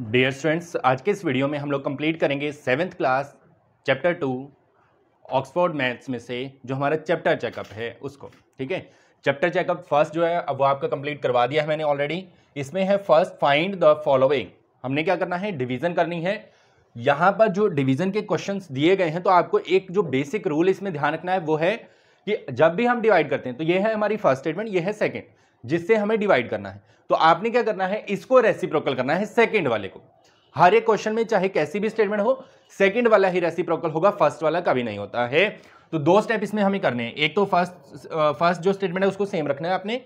dear students आज के इस वीडियो में हम लोग कंप्लीट करेंगे seventh class chapter two Oxford maths में से जो हमारा चैप्टर चेकअप है उसको ठीक है चैप्टर चेकअप फर्स्ट जो है अब वो आपका कंप्लीट करवा दिया है मैंने ऑलरेडी इसमें है फर्स्ट फाइंड द फॉलोइंग हमने क्या करना है डिवीजन करनी है यहाँ पर जो डिवीजन के क्वेश्चन दिए गए हैं तो आपको एक जो बेसिक रूल इसमें ध्यान रखना है वो है कि जब भी हम डिवाइड करते हैं तो ये है हमारी फर्स्ट स्टेटमेंट ये है सेकेंड जिससे हमें डिवाइड करना है तो आपने क्या करना है इसको रेसिप्रोकल करना है सेकेंड वाले को हर एक क्वेश्चन में चाहे कैसी भी स्टेटमेंट हो सेकेंड वाला ही रेसिप्रोकल होगा फर्स्ट वाला कभी नहीं होता है तो दो स्टेप इसमें हमें करने हैं एक तो फर्स्ट फर्स्ट जो स्टेटमेंट है उसको सेम रखना है आपने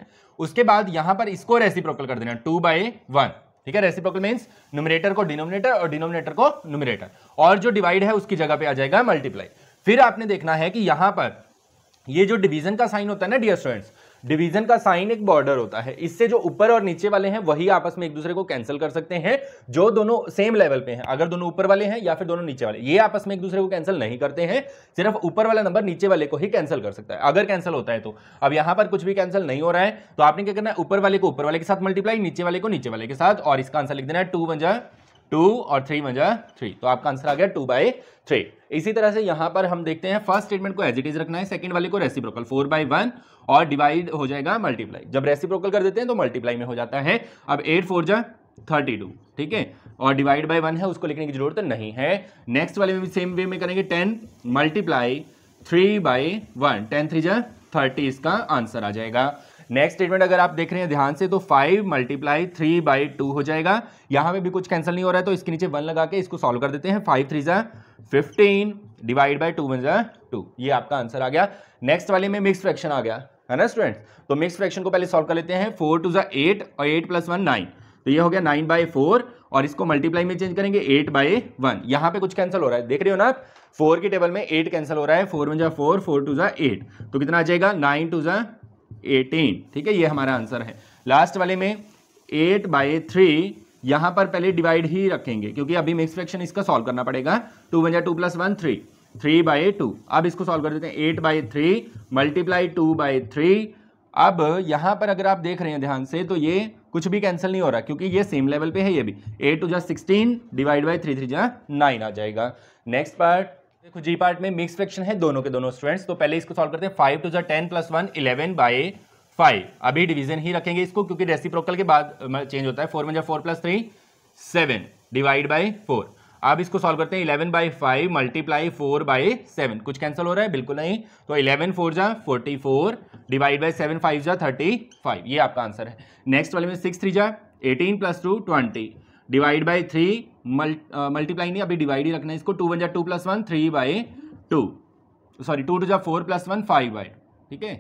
उसके बाद यहां पर इसको रेसिप्रोकल कर देना टू बाई वन ठीक है रेसिप्रोकल मीन्स नुमरेटर को डिनोमिनेटर और डिनोमिनेटर को नुमरेटर और जो डिवाइड है उसकी जगह पर आ जाएगा मल्टीप्लाई फिर आपने देखना है कि यहां पर ये जो डिवीजन का साइन होता है ना डियर स्टूडेंट्स डिवीजन का साइन एक बॉर्डर होता है इससे जो ऊपर और नीचे वाले हैं वही आपस में एक दूसरे को कैंसिल कर सकते हैं जो दोनों सेम लेवल पे हैं अगर दोनों ऊपर वाले हैं या फिर दोनों नीचे वाले ये आपस में एक दूसरे को कैंसिल नहीं करते हैं सिर्फ ऊपर वाला नंबर नीचे वाले को ही कैंसिल कर सकता है अगर कैंसिल होता है तो अब यहां पर कुछ भी कैंसिल नहीं हो रहा है तो आपने क्या करना है ऊपर वाले को ऊपर वाले के साथ मल्टीप्लाई नीचे वाले को नीचे वाले के साथ और इसका आंसर लिख देना है टू बन जाए टू और थ्री मजा थ्री तो आपका आंसर आ गया टू बाई थ्री इसी तरह से यहां पर हम देखते हैं फर्स्ट स्टेटमेंट को एज इट इज रखना है सेकंड वाले को रेसिप्रोकल फोर बाई वन और डिवाइड हो जाएगा मल्टीप्लाई जब रेसिप्रोकल कर देते हैं तो मल्टीप्लाई में हो जाता है अब एट फोर जा थर्टी टू ठीक है और डिवाइड बाई वन है उसको लिखने की जरूरत नहीं है नेक्स्ट वाले में भी सेम वे में करेंगे ten multiply three by one ten three जा थर्टी इसका आंसर आ जाएगा नेक्स्ट स्टेटमेंट अगर आप देख रहे हैं ध्यान से तो five multiply three by two हो जाएगा यहाँ पे भी कुछ कैंसिल नहीं हो रहा है तो इसके नीचे वन लगा के इसको सॉल्व कर देते हैं फाइव थ्री ज़ा fifteen divide by two one ज़ा टू ये आपका आंसर आ गया नेक्स्ट वाले में मिक्स फ्रैक्शन आ गया है ना स्टूडेंट तो मिक्स फ्रैक्शन को पहले सॉल्व कर लेते हैं फोर टू ज़ा एट और एट प्लस वन नाइन तो ये हो गया नाइन बाई फोर और इसको मल्टीप्लाई में चेंज करेंगे एट बाई वन यहाँ पे कुछ कैंसिल हो रहा है देख रहे हो ना आप फोर के टेबल में एट कैंसिल हो रहा है फोर वन जा फोर फोर टू जा एट तो कितना आ जाएगा नाइन टू जा एटीन ठीक है ये हमारा आंसर है लास्ट वाले में एट बाई थ्री यहां पर पहले डिवाइड ही रखेंगे क्योंकि अभी मिक्स फ्रैक्शन इसका सॉल्व करना पड़ेगा टू बजा two plus one three three by two अब इसको सॉल्व कर देते हैं eight by three multiply two by three अब यहां पर अगर आप देख रहे हैं ध्यान से तो ये कुछ भी कैंसिल नहीं हो रहा क्योंकि ये सेम लेवल पे है ये भी एट टू जा sixteen divide by three three जा नाइन आ जाएगा नेक्स्ट पार्ट देखो जी पार्ट में मिक्स फ्रैक्शन है दोनों के दोनों स्टूडेंट्स तो पहले इसको सॉल्व करते हैं फाइव टू जो ten plus one eleven by five अभी डिवीजन ही रखेंगे इसको क्योंकि रेसिप्रोकल के बाद चेंज मतलब होता है फोर में जो four plus three seven divide by four अब इसको सॉल्व करते हैं eleven by five multiply four by seven कुछ कैंसिल हो रहा है बिल्कुल नहीं तो इलेवन फोर जा forty four divide by seven five जा थर्टी फाइव ये आपका आंसर है नेक्स्ट वाले में सिक्स थ्री जा eighteen plus two twenty divide by three multiply नहीं अभी डिवाइड ही रखना है इसको टू वन जा two plus one three by two sorry two two जा four plus one five by ठीक है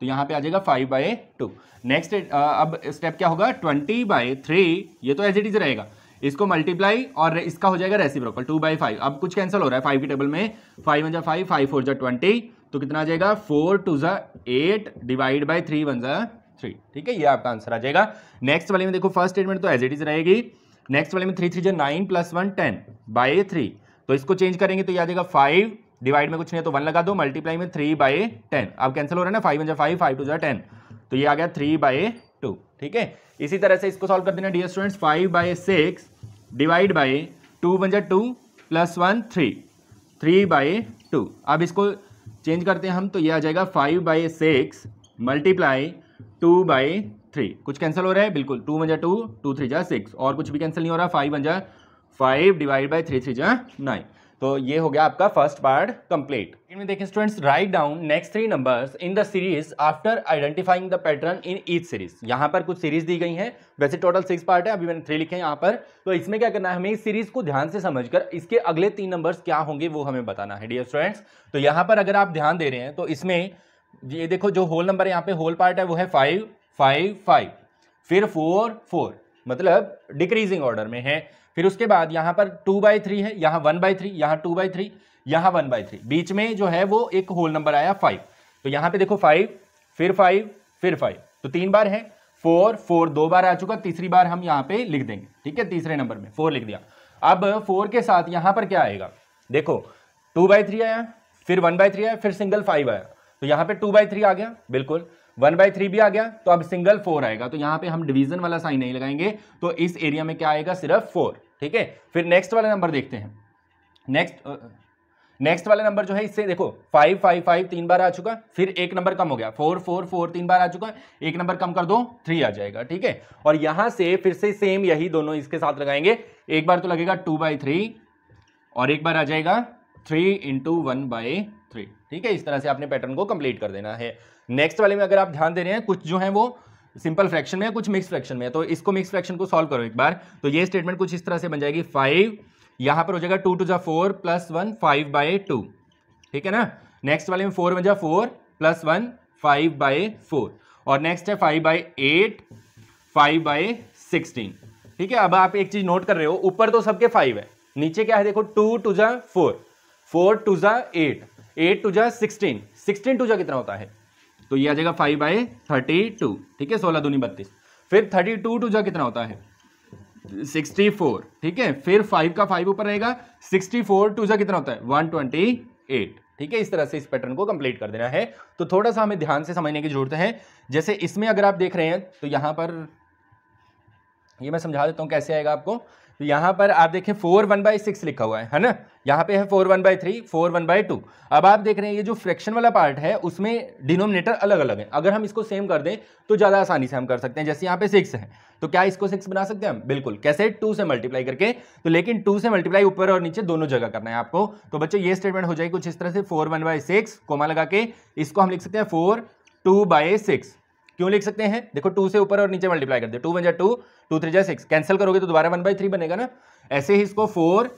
तो यहाँ पे आ जाएगा फाइव बाई टू नेक्स्ट अब स्टेप क्या होगा ट्वेंटी बाई थ्री ये तो एज इट इज रहेगा इसको मल्टीप्लाई और इसका हो जाएगा रेसिप्रोकल टू बाई फाइव अब कुछ कैंसिल हो रहा है फाइव की टेबल में फाइव वन जा फाइव फाइव फोर जा ट्वेंटी तो कितना आ जाएगा फोर टू जा eight divide by three one जा थ्री ठीक है ये आपका आंसर आ जाएगा नेक्स्ट वाले में देखो फर्स्ट स्टेटमेंट तो एज इट इज रहेगी नेक्स्ट वाले में थ्री थ्री जो nine plus one ten by three तो इसको चेंज करेंगे तो ये आ जाएगा फाइव डिवाइड में कुछ नहीं है तो वन लगा दो मल्टीप्लाई में थ्री बाई टेन अब कैंसिल हो रहा है ना फाइव वन जो फाइव फाइव टू जो टेन तो ये आ गया थ्री बाई टू ठीक है इसी तरह से इसको सॉल्व कर देना dear students five by six divide by two one जो two plus one three three by two अब इसको चेंज करते हैं हम तो ये आ जाएगा five by six multiply two by three कुछ कैंसिल हो रहा है बिल्कुल टू वन जा टू टू थ्री जा सिक्स और कुछ भी कैंसिल नहीं हो रहा फाइव वन जा five divide by three three जा नाइन तो ये हो गया आपका फर्स्ट पार्ट कंप्लीट इनमें देखें students write down next three numbers in the series after identifying the pattern in each series यहाँ पर कुछ सीरीज दी गई है वैसे टोटल सिक्स पार्ट है अभी मैंने थ्री लिखे हैं यहाँ पर तो इसमें क्या करना है हमें इस सीरीज को ध्यान से समझकर इसके अगले तीन नंबर्स क्या होंगे वो हमें बताना है डियर स्टूडेंट्स तो यहाँ पर अगर आप ध्यान दे रहे हैं तो इसमें ये देखो जो होल नंबर यहाँ पे होल पार्ट है वो है फाइव फाइव फाइव फिर फोर फोर मतलब डिक्रीजिंग ऑर्डर में है फिर उसके बाद यहाँ पर टू बाई थ्री है यहाँ वन बाई थ्री यहाँ टू बाई थ्री यहाँ वन बाई थ्री बीच में जो है वो एक होल नंबर आया फाइव तो यहाँ पे देखो फाइव फिर फाइव फिर फाइव तो तीन बार है फोर फोर दो बार आ चुका तीसरी बार हम यहाँ पे लिख देंगे ठीक है तीसरे नंबर में फोर लिख दिया अब फोर के साथ यहाँ पर क्या आएगा देखो टू बाई थ्री आया फिर वन बाई थ्री आया फिर सिंगल फाइव आया तो यहाँ पे टू बाई थ्री आ गया बिल्कुल वन बाई थ्री भी आ गया तो अब सिंगल फोर आएगा तो यहाँ पे हम डिवीजन वाला साइन नहीं लगाएंगे तो इस एरिया में क्या आएगा सिर्फ फोर ठीक है फिर नेक्स्ट वाला नंबर देखते हैं नेक्स्ट नेक्स्ट वाला नंबर जो है इससे देखो फाइव फाइव फाइव तीन बार आ चुका फिर एक नंबर कम हो गया फोर फोर फोर तीन बार आ चुका एक नंबर कम कर दो थ्री आ जाएगा ठीक है और यहां से फिर से सेम यही दोनों इसके साथ लगाएंगे एक बार तो लगेगा टू बाई थ्री और एक बार आ जाएगा three into one by three ठीक है इस तरह से आपने पैटर्न को कंप्लीट कर देना है नेक्स्ट वाले में अगर आप ध्यान दे रहे हैं कुछ जो है वो सिंपल फ्रैक्शन में है कुछ मिक्स फ्रैक्शन में है तो इसको मिक्स फ्रैक्शन को सॉल्व करो एक बार तो ये स्टेटमेंट कुछ इस तरह से बन जाएगी फाइव यहां पर हो जाएगा टू टू जा four plus one five by two ठीक है ना नेक्स्ट वाले में फोर बन जा four plus one five by four और नेक्स्ट है five by eight five by sixteen ठीक है अब आप एक चीज़ नोट कर रहे हो ऊपर तो सबके फाइव है नीचे क्या है देखो टू टू जा फोर फोर टू जा एट एट टू जा सिक्सटीन सिक्सटीन टू जा कितना होता है तो ये आ जाएगा फाइव बाई थर्टी टू ठीक है सोलह दूनी बत्तीस फिर थर्टी टू टू जा कितना होता है सिक्सटी फोर ठीक है फिर फाइव का फाइव ऊपर रहेगा सिक्सटी फोर टू जा कितना होता है वन ट्वेंटी एट ठीक है इस तरह से इस पैटर्न को कंप्लीट कर देना है तो थोड़ा सा हमें ध्यान से समझने की जरूरत है जैसे इसमें अगर आप देख रहे हैं तो यहां पर ये मैं समझा देता हूं कैसे आएगा आपको तो यहाँ पर आप देखें फोर वन बाई सिक्स लिखा हुआ है है ना यहाँ पे है four one by three four one by two अब आप देख रहे हैं ये जो फ्रैक्शन वाला पार्ट है उसमें डिनोमिनेटर अलग अलग है अगर हम इसको सेम कर दें तो ज़्यादा आसानी से हम कर सकते हैं जैसे यहाँ पे सिक्स है तो क्या इसको सिक्स बना सकते हैं हम बिल्कुल कैसे टू से मल्टीप्लाई करके तो लेकिन टू से मल्टीप्लाई ऊपर और नीचे दोनों जगह करना है आपको तो बच्चों ये स्टेटमेंट हो जाएगी कुछ इस तरह से four one by six comma लगा के इसको हम लिख सकते हैं फोर टू बाई सिक्स क्यों लिख सकते हैं देखो टू से ऊपर और नीचे मल्टीप्लाई कर दे टू वन जा टू टू थ्री जा सिक्स कैंसिल करोगे तो दोबारा वन बाई थ्री बनेगा ना ऐसे ही इसको फोर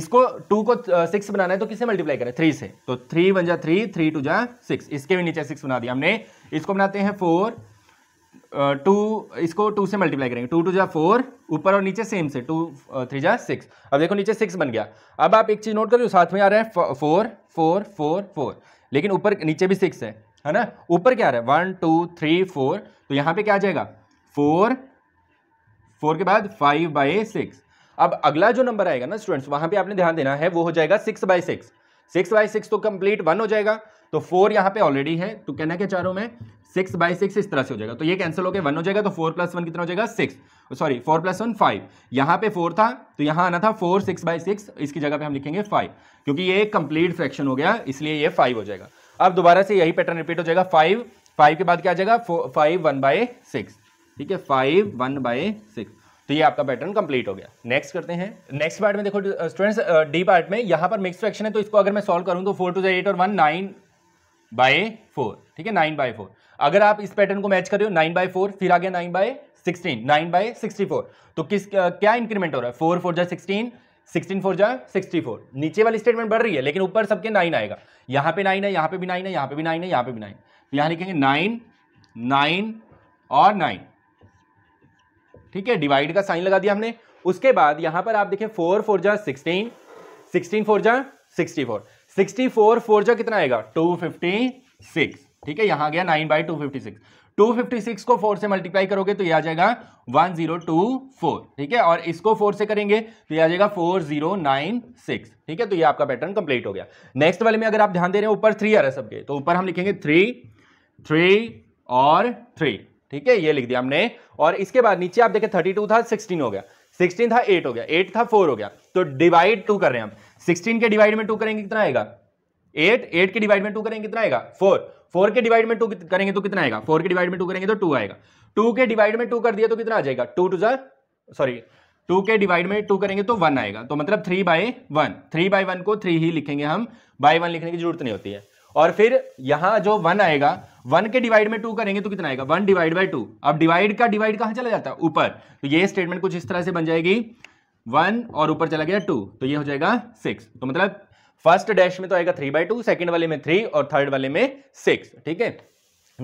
इसको टू को सिक्स uh, बनाना है तो किससे मल्टीप्लाई करें थ्री से तो थ्री वन जा थ्री थ्री टू जा सिक्स इसके भी नीचे सिक्स बना दिया हमने इसको बनाते हैं फोर टू इसको टू से मल्टीप्लाई करेंगे टू टू जा फोर ऊपर और नीचे सेम से टू थ्री जा सिक्स अब देखो नीचे सिक्स बन गया अब आप एक चीज़ नोट करो साथ में आ रहे हैं फोर फोर फोर फोर लेकिन ऊपर नीचे भी सिक्स है है ना ऊपर क्या आ रहा है वन टू थ्री फोर तो यहां पे क्या आ जाएगा फोर फोर के बाद फाइव बाई सिक्स अब अगला जो नंबर आएगा ना स्टूडेंट्स वहां पे आपने ध्यान देना है वो हो जाएगा six by six six by six तो कंप्लीट वन हो जाएगा तो फोर यहां पे ऑलरेडी है तो कहना क्या चारों में सिक्स बाई सिक्स इस तरह से हो जाएगा तो ये कैंसिल होकर वन हो जाएगा तो फोर प्लस वन कितना हो जाएगा six sorry four plus one five यहां पे फोर था तो यहां आना था फोर सिक्स बाई सिक्स इसकी जगह पे हम लिखेंगे फाइव क्योंकि ये कंप्लीट फ्रैक्शन हो गया इसलिए ये फाइव हो जाएगा अब दोबारा से यही पैटर्न रिपीट हो जाएगा फाइव फाइव के बाद क्या आ जाएगा फाइव वन बाय सिक्स ठीक है फाइव वन बाय सिक्स तो ये आपका पैटर्न कंप्लीट हो गया नेक्स्ट करते हैं नेक्स्ट पार्ट में देखो स्टूडेंट्स डी पार्ट में यहां पर मिक्स फ्रैक्शन है तो इसको अगर मैं सॉल्व करूं तो फोर टू जै एट और वन नाइन बाय फोर ठीक है नाइन बाय फोर अगर आप इस पैटर्न को मैच कर रहे हो नाइन बाय फोर फिर आ गया nine by sixteen nine by sixty four तो किस क्या इंक्रीमेंट हो रहा है फोर फोर जाए सिक्सटीन सिक्सटीन फोर जाए सिक्सटी फोर नीचे वाली स्टेटमेंट बढ़ रही है लेकिन ऊपर सबके नाइन आएगा यहाँ पे नाइन है यहाँ पे भी नाइन है यहाँ पे भी नाइन है यहाँ पे भी नाइन तो यहाँ लिखेंगे नाइन नाइन और नाइन ठीक है डिवाइड का साइन लगा दिया हमने उसके बाद यहाँ पर आप देखें फोर फोर जा सिक्सटीन सिक्सटीन फोर जा sixty four sixty four four जा कितना आएगा टू फिफ्टी सिक्स ठीक है यहाँ गया nine by two fifty six 256 को 4 से मल्टीप्लाई करोगे तो ये आ जाएगा 1024 ठीक है और इसको 4 से करेंगे तो ये आ जाएगा 4096 ठीक है तो ये आपका पैटर्न कंप्लीट हो गया नेक्स्ट वाले में अगर आप ध्यान दे रहे हैं ऊपर थ्री आ रहा है सबके तो ऊपर हम लिखेंगे थ्री थ्री और थ्री ठीक है ये लिख दिया हमने और इसके बाद नीचे आप देखें थर्टी था सिक्सटीन हो गया सिक्सटीन था एट हो गया एट था फोर हो गया तो डिवाइड टू कर रहे हैं हम सिक्सटीन के डिवाइड में टू करेंगे कितना आएगा एट एट के डिवाइड में टू करेंगे कितना आएगा फोर फोर के डिवाइड में टू करेंगे तो कितना आएगा फोर के डिवाइड में टू करेंगे तो टू आएगा टू के डिवाइड में टू कर दिया तो कितना आ जाएगा टू टू सॉरी टू के डिवाइड में टू करेंगे तो वन आएगा तो मतलब three by one three by one को थ्री ही लिखेंगे हम बाय वन लिखने की जरूरत नहीं होती है और फिर यहां जो वन आएगा वन के डिवाइड में टू करेंगे तो कितना आएगा वन डिवाइड बाई टू अब डिवाइड का डिवाइड कहां चला जाता है ऊपर तो ये स्टेटमेंट कुछ इस तरह से बन जाएगी वन और ऊपर चला गया टू तो ये हो जाएगा सिक्स तो मतलब फर्स्ट डैश में तो आएगा थ्री बाई टू सेकेंड वाले में थ्री और थर्ड वाले में सिक्स ठीक है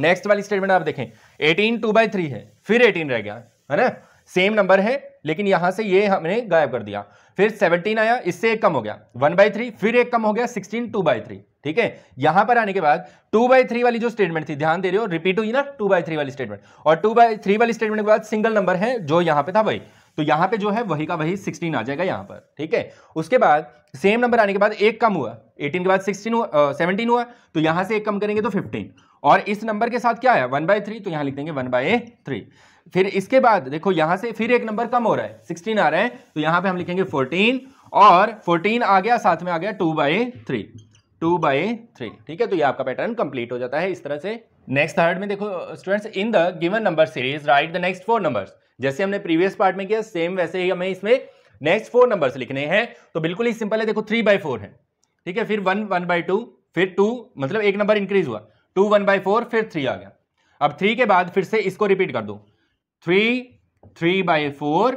नेक्स्ट वाली स्टेटमेंट आप देखें एटीन टू बाई थ्री है फिर एटीन रह गया है ना सेम नंबर है लेकिन यहां से ये हमने गायब कर दिया फिर सेवनटीन आया इससे एक कम हो गया वन बाई थ्री फिर एक कम हो गया सिक्सटीन टू बाई थ्री ठीक है यहां पर आने के बाद टू बाई थ्री वाली जो स्टेटमेंट थी ध्यान दे रहे हो रिपीट हुई ना टू बाई थ्री वाली स्टेटमेंट और टू बाई थ्री वाली स्टेटमेंट के बाद सिंगल नंबर है जो यहां पर था वही तो यहां पे जो है वही का वही सिक्सटीन आ जाएगा यहां पर ठीक है उसके बाद सेम नंबर आने के बाद एक कम हुआ एटीन के बाद सिक्सटीन हुआ सेवनटीन हुआ तो यहां से एक कम करेंगे तो फिफ्टीन और इस नंबर के साथ क्या है वन बाय थ्री तो यहां लिख देंगे वन बाय थ्री फिर इसके बाद देखो यहां से फिर एक नंबर कम हो रहा है सिक्सटीन आ रहा है तो यहां पर हम लिखेंगे फोर्टीन और फोर्टीन आ गया साथ में आ गया two by three two by three ठीक है तो ये आपका पैटर्न कंप्लीट हो जाता है इस तरह से नेक्स्ट थर्ड में देखो students in the given number series write the next four numbers जैसे हमने प्रीवियस पार्ट में किया सेम वैसे ही हमें इसमें नेक्स्ट फोर नंबर लिखने हैं तो बिल्कुल ही सिंपल है देखो थ्री बाई फोर है ठीक है फिर वन वन बाई टू फिर टू मतलब एक नंबर इंक्रीज हुआ टू वन बाई फोर फिर थ्री आ गया अब थ्री के बाद फिर से इसको रिपीट कर दो थ्री थ्री बाई फोर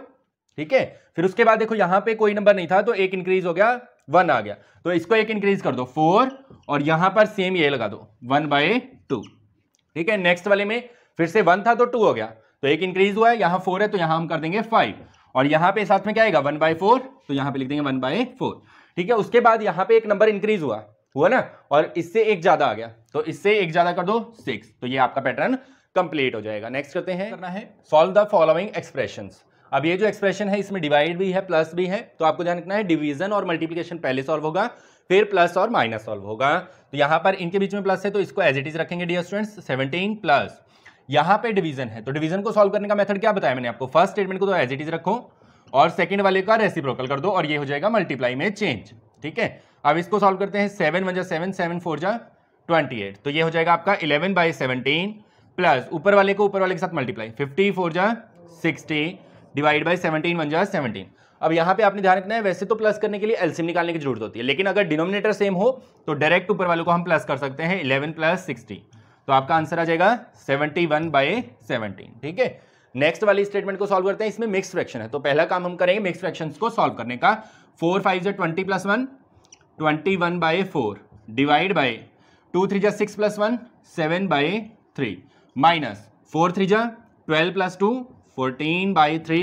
ठीक है फिर उसके बाद देखो यहां पे कोई नंबर नहीं था तो एक इंक्रीज हो गया वन आ गया तो इसको एक इंक्रीज कर दो फोर और यहां पर सेम ये लगा दो वन बाई टू ठीक है नेक्स्ट वाले में फिर से वन था तो टू हो गया तो एक इंक्रीज हुआ है यहां फोर है तो यहां हम कर देंगे फाइव और यहां पे साथ में क्या आएगा वन बाय फोर तो यहां पे लिख देंगे वन बाय फोर ठीक है उसके बाद यहां पे एक नंबर इंक्रीज हुआ हुआ ना और इससे एक ज्यादा आ गया तो इससे एक ज्यादा कर दो सिक्स तो ये आपका पैटर्न कंप्लीट हो जाएगा नेक्स्ट करते हैं करना है सॉल्व द फॉलोइंग एक्सप्रेशन अब ये जो एक्सप्रेशन है इसमें डिवाइड भी है प्लस भी है तो आपको ध्यान रखना है डिवीजन और मल्टीप्लीकेशन पहले सॉल्व होगा फिर प्लस और माइनस सॉल्व होगा तो यहां पर इनके बीच में प्लस है तो इसको एज इट इज रखेंगे डियर स्टूडेंट्स सेवनटीन प्लस यहां पे डिवीजन है तो डिवीजन को सॉल्व करने का मेथड क्या बताया मैंने आपको फर्स्ट स्टेटमेंट को तो एज इट इज रखो और सेकंड वाले का रेसिप्रोकल कर दो और ये हो जाएगा मल्टीप्लाई में चेंज ठीक है अब इसको सॉल्व करते हैं सेवन वन जा सेवन सेवन फोर जा ट्वेंटी एट तो ये हो जाएगा आपका इलेवन बाई सेवनटीन प्लस ऊपर वाले को ऊपर वाले के साथ मल्टीप्लाई फिफ्टी फोर जा sixty divide by seventeen one जा सेवनटीन अब यहाँ पे आपने ध्यान रखना है वैसे तो प्लस करने के लिए एलसीएम निकालने की जरूरत होती है लेकिन अगर डिनोमिनेटर सेम हो तो डायरेक्ट ऊपर वाले को हम प्लस कर सकते हैं इलेवन प्लस सिक्सटी तो आपका आंसर आ जाएगा सेवेंटी वन बाई सेवनटीन ठीक है नेक्स्ट वाली स्टेटमेंट को सॉल्व करते हैं इसमें मिक्स फ्रैक्शन है तो पहला काम हम करेंगे मिक्स फ्रैक्शन को सॉल्व करने का फोर फाइव जो twenty plus one twenty one by four divide by two three जो six plus one seven by three minus four three जो twelve plus two fourteen by three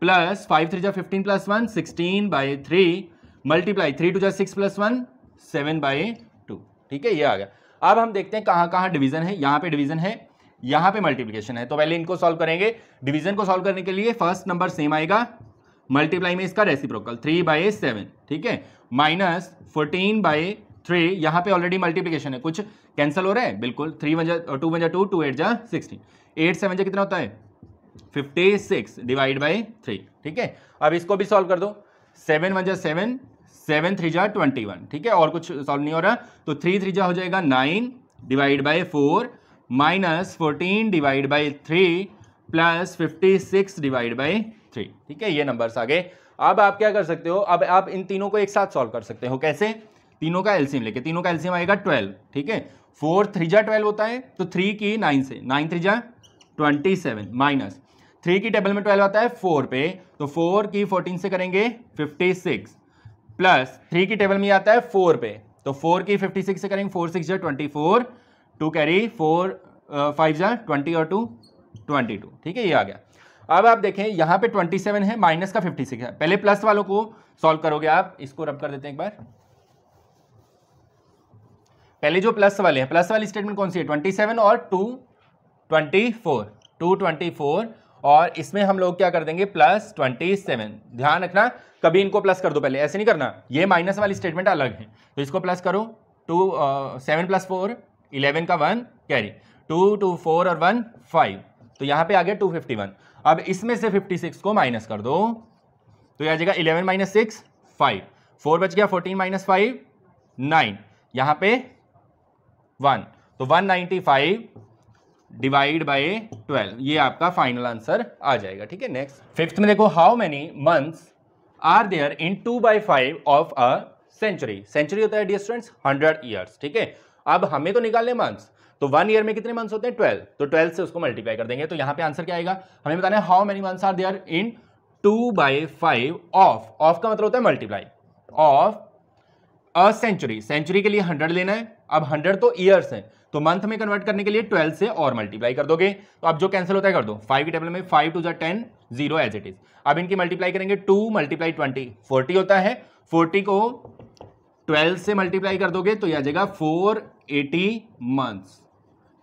plus five three जो fifteen plus one sixteen by three multiply three two जो six plus one seven by two ठीक है ये आ गया अब हम देखते हैं कहां कहां डिवीजन है यहां पे डिवीजन है यहां पे मल्टीप्लिकेशन है तो पहले इनको सॉल्व करेंगे डिवीजन को सॉल्व करने के लिए फर्स्ट नंबर सेम आएगा मल्टीप्लाई में इसका रेसिप्रोकल थ्री बाय सेवन ठीक है माइनस फोर्टीन बाई थ्री यहां पे ऑलरेडी मल्टीप्लिकेशन है कुछ कैंसिल हो रहा है बिल्कुल थ्री वन जा टू वन जा टू टू एट जा सिक्सटीन एट सेवन जा कितना होता है fifty six divide by three ठीक है अब इसको भी सॉल्व कर दो सेवन वन जा सेवन सेवन थ्री जा ट्वेंटी वन ठीक है और कुछ सॉल्व नहीं हो रहा तो थ्री थ्री जा हो जाएगा nine divide by four minus fourteen divide by three plus fifty six divide by three ठीक है ये नंबर्स आ गए अब आप क्या कर सकते हो अब आप इन तीनों को एक साथ सॉल्व कर सकते हो कैसे तीनों का एल्सियम लेके तीनों का एल्सियम आएगा ट्वेल्व ठीक है फोर थ्री जा ट्वेल्व होता है तो थ्री की नाइन से नाइन थ्री जा ट्वेंटी सेवन माइनस थ्री की टेबल में ट्वेल्व आता है फोर पे तो फोर की फोर्टीन से करेंगे फिफ्टी सिक्स प्लस थ्री की टेबल में आता है फोर पे तो फोर की फिफ्टी सिक्स से करेंगे फोर सिक्स जो twenty four two carry four five जो ट्वेंटी और टू ट्वेंटी टू ठीक है ये आ गया अब आप देखें यहाँ पे सेवन है माइनस का फिफ्टी सिक्स है पहले प्लस वालों को सॉल्व करोगे आप इसको रब कर देते हैं एक बार पहले जो प्लस वाले हैं प्लस वाली स्टेटमेंट कौन सी है ट्वेंटी सेवन और two twenty four two twenty four और इसमें हम लोग क्या कर देंगे प्लस ट्वेंटी सेवन ध्यान रखना कभी इनको प्लस कर दो पहले ऐसे नहीं करना ये माइनस वाली स्टेटमेंट अलग है तो इसको प्लस करो two seven plus four eleven का one carry two two four और वन फाइव तो यहाँ पे आ गया टू फिफ्टी वन अब इसमें से फिफ्टी सिक्स को माइनस कर दो तो यह आ जाएगा eleven minus six five four बच गया फोर्टीन माइनस फाइव नाइन यहाँ पे वन तो one ninety five divide by 12 ये आपका फाइनल आंसर आ जाएगा ठीक है नेक्स्ट फिफ्थ में देखो how many months are there in two by five of a century century होता है डियर स्टूडेंट्स हंड्रेड ईयर्स ठीक है अब हमें तो निकालने मंथ्स तो वन ईयर में कितने मंथ्स होते हैं ट्वेल्व तो ट्वेल्व से उसको मल्टीप्लाई कर देंगे तो यहाँ पे आंसर क्या आएगा हमें बताने how many months are there in two by five of of का मतलब होता है multiply of a century century के लिए हंड्रेड लेना है अब हंड्रेड तो ईयर्स है तो मंथ में कन्वर्ट करने के लिए ट्वेल्व से और मल्टीप्लाई कर दोगे तो अब जो कैंसिल होता है कर दो फाइव के टेबल में फाइव टू जै ten zero as it is अब इनकी मल्टीप्लाई करेंगे टू मल्टीप्लाई ट्वेंटी फोर्टी होता है फोर्टी को ट्वेल्व से मल्टीप्लाई कर दोगे तो यह आ जाएगा फोर एटी मंथ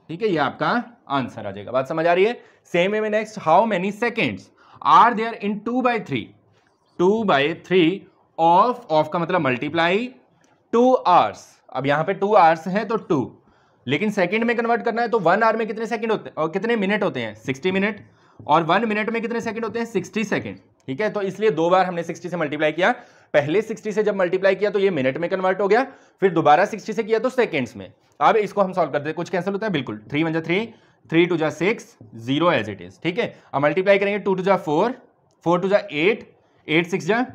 ठीक है यह आपका आंसर आ जाएगा बात समझ आ रही है same way next how many seconds are there in two by three two by three of of का मतलब मल्टीप्लाई टू आवर्स अब यहाँ पे टू आवर्स है तो टू लेकिन सेकंड में कन्वर्ट करना है तो वन आवर में कितने सेकंड होते हैं और कितने मिनट होते हैं सिक्सटी मिनट और वन मिनट में कितने सेकंड होते हैं सिक्सटी सेकंड ठीक है तो इसलिए दो बार हमने सिक्सटी से मल्टीप्लाई किया पहले सिक्सटी से जब मल्टीप्लाई किया तो ये मिनट में कन्वर्ट हो गया फिर दोबारा सिक्सटी से किया तो सेकेंड्स में अब इसको हम सॉल्व करते हैं कुछ कैंसिल होता है बिल्कुल थ्री वन जो थ्री थ्री टू जा six zero as it is ठीक है अब मल्टीप्लाई करेंगे टू टू जा फोर फोर टू जा एट एट सिक्स जा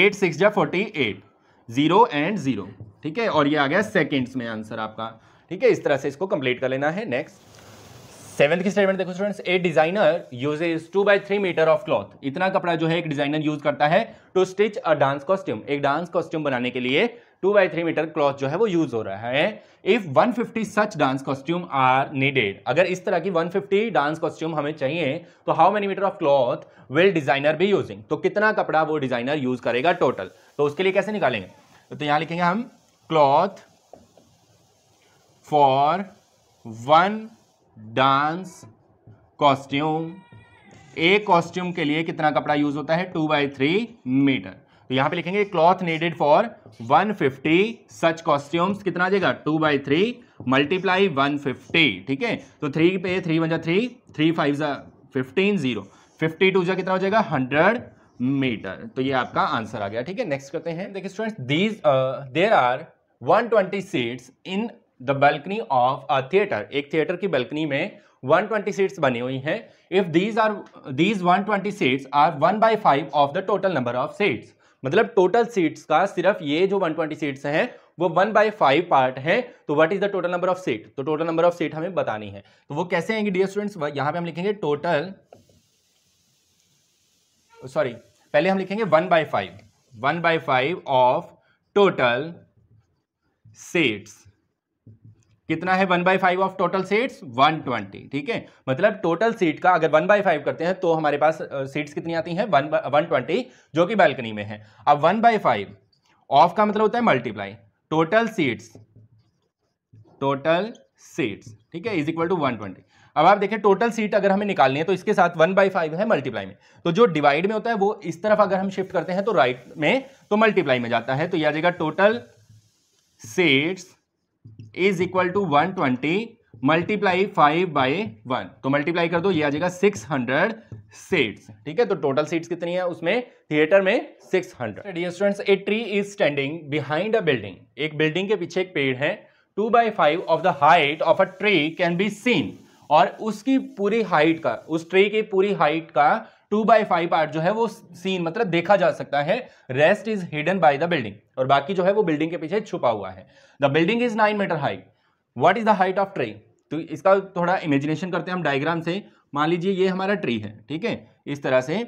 एट सिक्स जा forty eight zero and zero ठीक है और ये आ गया सेकेंड्स में आंसर आपका ठीक है इस तरह से इसको कंप्लीट कर लेना है नेक्स्ट सेवेंथ की स्टेटमेंट देखो students a designer uses two by three metre of cloth इतना कपड़ा जो है एक डिजाइनर यूज करता है to stitch a dance costume एक डांस कॉस्ट्यूम बनाने के लिए two by three metre cloth जो है वो यूज हो रहा है if 150 such dance costume are needed अगर इस तरह की 150 डांस कॉस्ट्यूम हमें चाहिए तो how many metre of cloth will designer be using तो कितना कपड़ा वो डिजाइनर यूज करेगा टोटल तो उसके लिए कैसे निकालेंगे तो यहां लिखेंगे हम cloth for one dance costume एक कॉस्ट्यूम के लिए कितना कपड़ा यूज होता है टू बाई थ्री मीटर तो यहां पे लिखेंगे cloth needed for 150 such costumes कितना आ जाएगा two by three multiply one ठीक है तो थ्री पे थ्री वन जा थ्री थ्री फाइव जा फिफ्टीन जीरो फिफ्टी टू जा कितना हो जाएगा हंड्रेड मीटर तो ये आपका आंसर आ गया ठीक है नेक्स्ट करते हैं देखिए students these there are 120 seats in the balcony of a theatre एक थिएटर की बल्कनी में 120 सीट्स बनी हुई हैं if these are these 120 seats are one by five of the total number of seats मतलब टोटल सीट्स का सिर्फ ये जो 120 सीट्स हैं वो वन बाई फाइव पार्ट है तो what is the total number of seat तो टोटल नंबर ऑफ सीट हमें बतानी है तो वो कैसे आएंगे डियर स्टूडेंट्स यहां पे हम लिखेंगे टोटल सॉरी पहले हम लिखेंगे one by five one by five of total seats कितना है one by five of total seats one twenty ठीक है मतलब टोटल सीट का अगर वन बाई फाइव करते हैं तो हमारे पास सीट्स कितनी आती हैं वन वन ट्वेंटी जो कि बालकनी में है अब वन बाई फाइव ऑफ का मतलब होता है multiply total seats total seats ठीक है is equal to one twenty अब आप देखें टोटल सीट अगर हमें निकालनी है तो इसके साथ वन बाई फाइव है मल्टीप्लाई में तो जो डिवाइड में होता है वो इस तरफ अगर हम शिफ्ट करते हैं तो राइट right में तो मल्टीप्लाई में जाता है तो यह आ जाएगा total seats is equal to one twenty multiply five by one तो मल्टीप्लाई कर दो ये आ जाएगा सिक्स हंड्रेड सीट्स ठीक है तो टोटल सीट्स कितनी है उसमें थिएटर में six hundred students a tree is standing behind a building एक बिल्डिंग के पीछे एक पेड़ है two by five of the height of a tree can be seen और उसकी पूरी हाइट का उस ट्री की पूरी हाइट का टू बाई फाइव पार्ट जो है वो सीन मतलब देखा जा सकता है rest is hidden by the building और बाकी जो है वो बिल्डिंग के पीछे छुपा हुआ है the building is nine metre high what is the height of tree तो इसका थोड़ा इमेजिनेशन करते हैं हम डायग्राम से मान लीजिए ये हमारा ट्री है ठीक है इस तरह से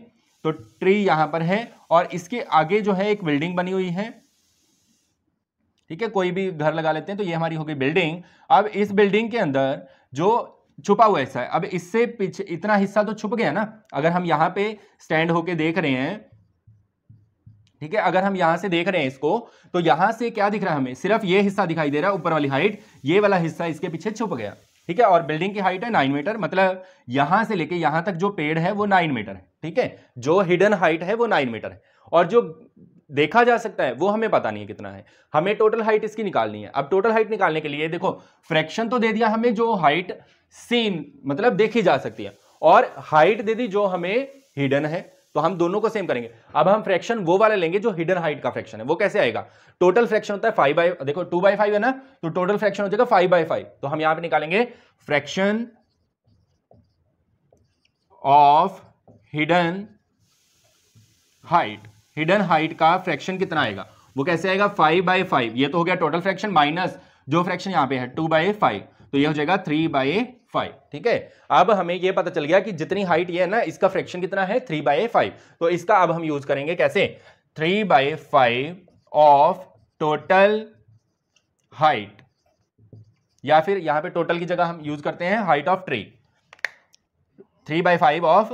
तो ट्री यहां पर है और इसके आगे जो है एक बिल्डिंग बनी हुई है ठीक है कोई भी घर लगा लेते हैं तो ये हमारी हो गई बिल्डिंग अब इस बिल्डिंग के अंदर जो छुपा हुआ हिस्सा है अब इससे पीछे इतना हिस्सा तो छुप गया ना अगर हम यहाँ पे स्टैंड होके देख रहे हैं ठीक है अगर हम यहां से देख रहे हैं इसको तो यहां से क्या दिख रहा है हमें सिर्फ ये हिस्सा दिखाई दे रहा है ऊपर वाली हाइट ये वाला हिस्सा इसके पीछे छुप गया ठीक है और बिल्डिंग की हाइट है नाइन मीटर मतलब यहां से लेके यहां तक जो पेड़ है वो नाइन मीटर है ठीक है जो हिडन हाइट है वो नाइन मीटर है और जो देखा जा सकता है वो हमें पता नहीं है कितना है हमें टोटल हाइट इसकी निकालनी है अब टोटल हाइट निकालने के लिए देखो फ्रैक्शन तो दे दिया हमें जो हाइट सीन मतलब देखी जा सकती है और हाइट दे दी जो हमें हिडन है तो हम दोनों को सेम करेंगे अब हम फ्रैक्शन वो वाला लेंगे जो हिडन हाइट का फ्रैक्शन है वो कैसे आएगा टोटल फ्रैक्शन होता है फाइव बाई देखो टू बाई फाइव है ना तो टोटल फ्रैक्शन हो जाएगा फाइव बाई फाइव तो हम यहां पे निकालेंगे fraction of hidden height hidden height का फ्रैक्शन कितना आएगा वो कैसे आएगा फाइव बाई फाइव ये तो हो गया टोटल फ्रैक्शन माइनस जो फ्रैक्शन यहाँ पे है टू बाई फाइव तो ये हो जाएगा थ्री बाई फाइव ठीक है अब हमें ये पता चल गया कि जितनी हाइट ये है ना इसका फ्रैक्शन कितना है थ्री बाई फाइव तो इसका अब हम यूज करेंगे कैसे three by five of total height या फिर यहां पे टोटल की जगह हम यूज करते हैं height of tree three by five of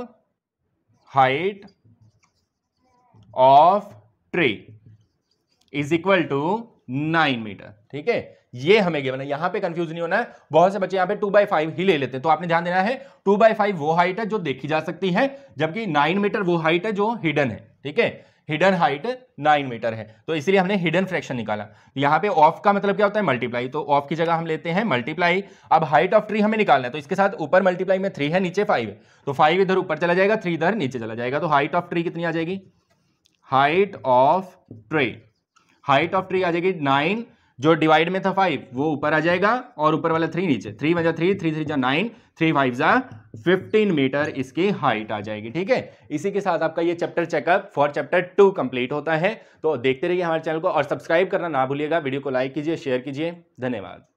height of tree is equal to nine metre ठीक है ये हमें गिवन है यहां पे कंफ्यूज नहीं होना है बहुत से बच्चे यहां पे टू बाई फाइव ही ले लेते हैं तो आपने ध्यान देना है टू बाई फाइव वो हाइट है जो देखी जा सकती है जबकि नाइन मीटर वो हाइट है जो हिडन है ठीक है हिडन हाइट नाइन मीटर है तो इसलिए हमने हिडन फ्रैक्शन निकाला तो यहाँ पे ऑफ का मतलब क्या होता है मल्टीप्लाई तो ऑफ की जगह हम लेते हैं मल्टीप्लाई अब हाइट ऑफ ट्री हमें निकालना है तो इसके साथ ऊपर मल्टीप्लाई में थ्री है नीचे फाइव है तो फाइव इधर ऊपर चला जाएगा थ्री इधर नीचे चला जाएगा तो हाइट ऑफ ट्री कितनी आ जाएगी height of tree height of tree आ जाएगी नाइन जो डिवाइड में था फाइव वो ऊपर आ जाएगा और ऊपर वाला थ्री नीचे थ्री जा थ्री थ्री थ्री जा नाइन थ्री फाइव जा फिफ्टीन मीटर इसकी हाइट आ जाएगी ठीक है इसी के साथ आपका ये chapter checkup for chapter two complete होता है तो देखते रहिए हमारे चैनल को और सब्सक्राइब करना ना भूलिएगा वीडियो को लाइक कीजिए शेयर कीजिए धन्यवाद